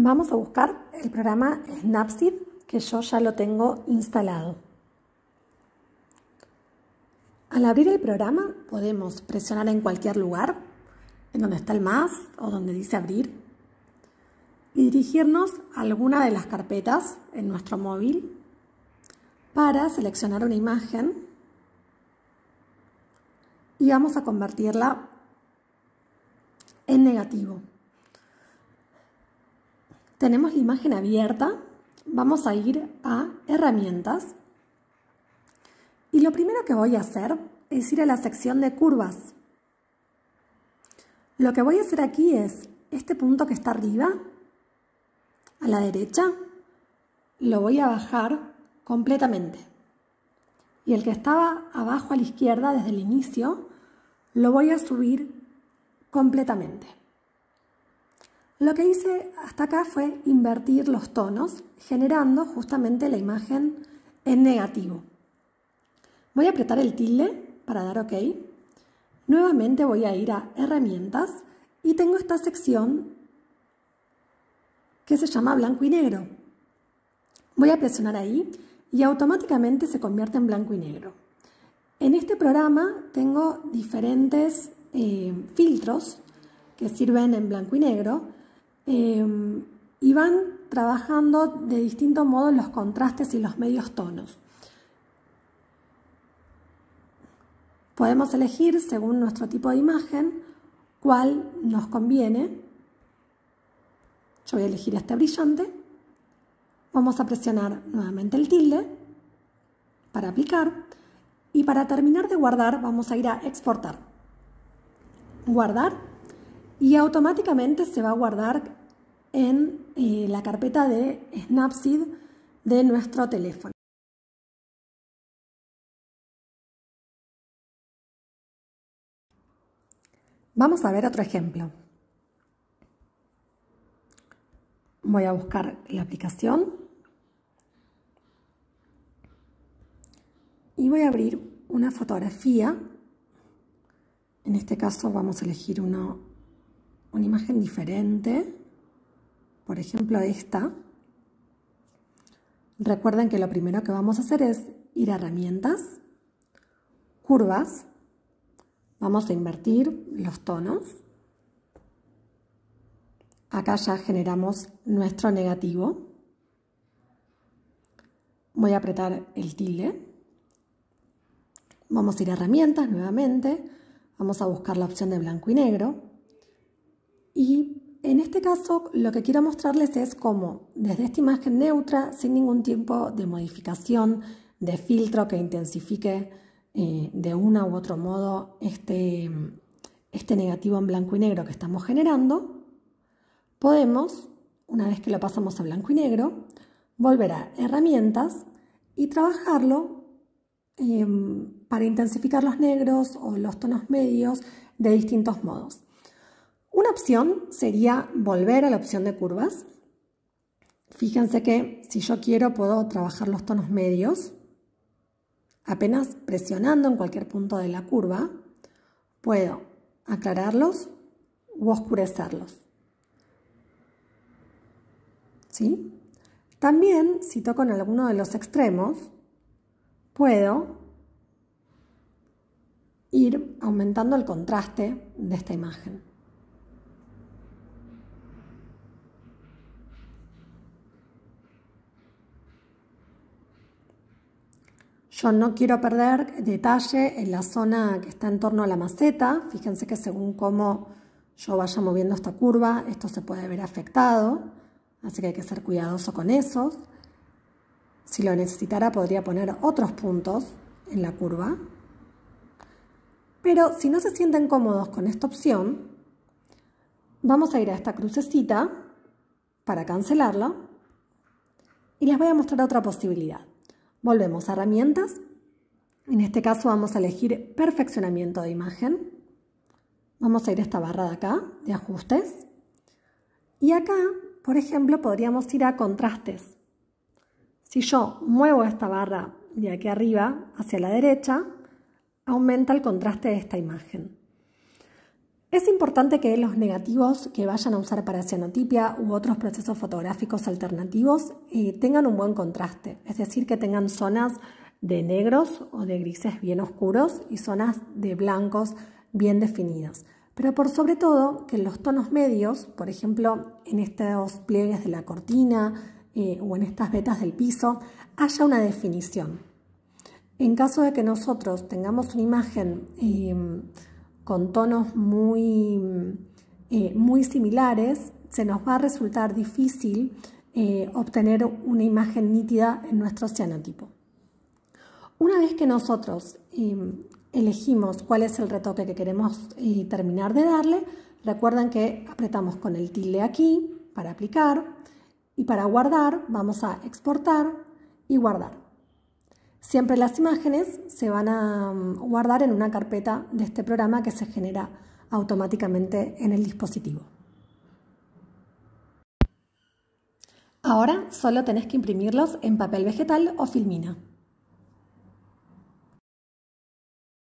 Vamos a buscar el programa Snapseed, que yo ya lo tengo instalado. Al abrir el programa podemos presionar en cualquier lugar, en donde está el más o donde dice abrir, y dirigirnos a alguna de las carpetas en nuestro móvil para seleccionar una imagen y vamos a convertirla en negativo tenemos la imagen abierta, vamos a ir a herramientas y lo primero que voy a hacer es ir a la sección de curvas. Lo que voy a hacer aquí es este punto que está arriba, a la derecha, lo voy a bajar completamente. Y el que estaba abajo a la izquierda desde el inicio, lo voy a subir completamente. Lo que hice hasta acá fue invertir los tonos, generando justamente la imagen en negativo. Voy a apretar el tilde para dar OK. Nuevamente voy a ir a herramientas y tengo esta sección que se llama blanco y negro. Voy a presionar ahí y automáticamente se convierte en blanco y negro. En este programa tengo diferentes eh, filtros que sirven en blanco y negro Em, y van trabajando de distinto modo los contrastes y los medios tonos. Podemos elegir, según nuestro tipo de imagen, cuál nos conviene. Yo voy a elegir este brillante. Vamos a presionar nuevamente el tilde para aplicar. Y para terminar de guardar, vamos a ir a exportar. Guardar. Y automáticamente se va a guardar en eh, la carpeta de Snapseed de nuestro teléfono. Vamos a ver otro ejemplo. Voy a buscar la aplicación y voy a abrir una fotografía. En este caso vamos a elegir una imagen diferente por ejemplo esta, recuerden que lo primero que vamos a hacer es ir a herramientas, curvas, vamos a invertir los tonos. Acá ya generamos nuestro negativo. Voy a apretar el tilde. Vamos a ir a herramientas nuevamente. Vamos a buscar la opción de blanco y negro. Y en este caso, lo que quiero mostrarles es cómo, desde esta imagen neutra, sin ningún tipo de modificación, de filtro que intensifique eh, de una u otro modo este, este, negativo en blanco y negro que estamos generando, podemos, una vez que lo pasamos a blanco y negro, volver a herramientas y trabajarlo eh, para intensificar los negros o los tonos medios de distintos modos. Una opción sería volver a la opción de curvas. Fíjense que si yo quiero puedo trabajar los tonos medios, apenas presionando en cualquier punto de la curva, puedo aclararlos u oscurecerlos. ¿Sí? También, si toco en alguno de los extremos, puedo ir aumentando el contraste de esta imagen. Yo no quiero perder detalle en la zona que está en torno a la maceta. Fíjense que según cómo yo vaya moviendo esta curva, esto se puede ver afectado. Así que hay que ser cuidadoso con esos. Si lo necesitara podría poner otros puntos en la curva. Pero si no se sienten cómodos con esta opción, vamos a ir a esta crucecita para cancelarla y les voy a mostrar otra posibilidad. Volvemos a herramientas. En este caso vamos a elegir perfeccionamiento de imagen. Vamos a ir a esta barra de acá, de ajustes. Y acá, por ejemplo, podríamos ir a contrastes. Si yo muevo esta barra de aquí arriba hacia la derecha, aumenta el contraste de esta imagen. Es importante que los negativos que vayan a usar para cianotipia u otros procesos fotográficos alternativos eh, tengan un buen contraste, es decir, que tengan zonas de negros o de grises bien oscuros y zonas de blancos bien definidas. Pero por sobre todo que los tonos medios, por ejemplo, en estos pliegues de la cortina eh, o en estas vetas del piso, haya una definición. En caso de que nosotros tengamos una imagen em, con tonos muy, eh, muy similares, se nos va a resultar difícil eh, obtener una imagen nítida en nuestro cianotipo. Una vez que nosotros em, elegimos cuál es el retoque que queremos eh, terminar de darle, recuerden que apretamos con el tilde aquí para aplicar y para guardar vamos a exportar y guardar. Siempre las imágenes se van a mm, guardar en una carpeta de este programa que se genera automáticamente en el dispositivo. Ahora solo tenés que imprimirlos en papel vegetal o filmina.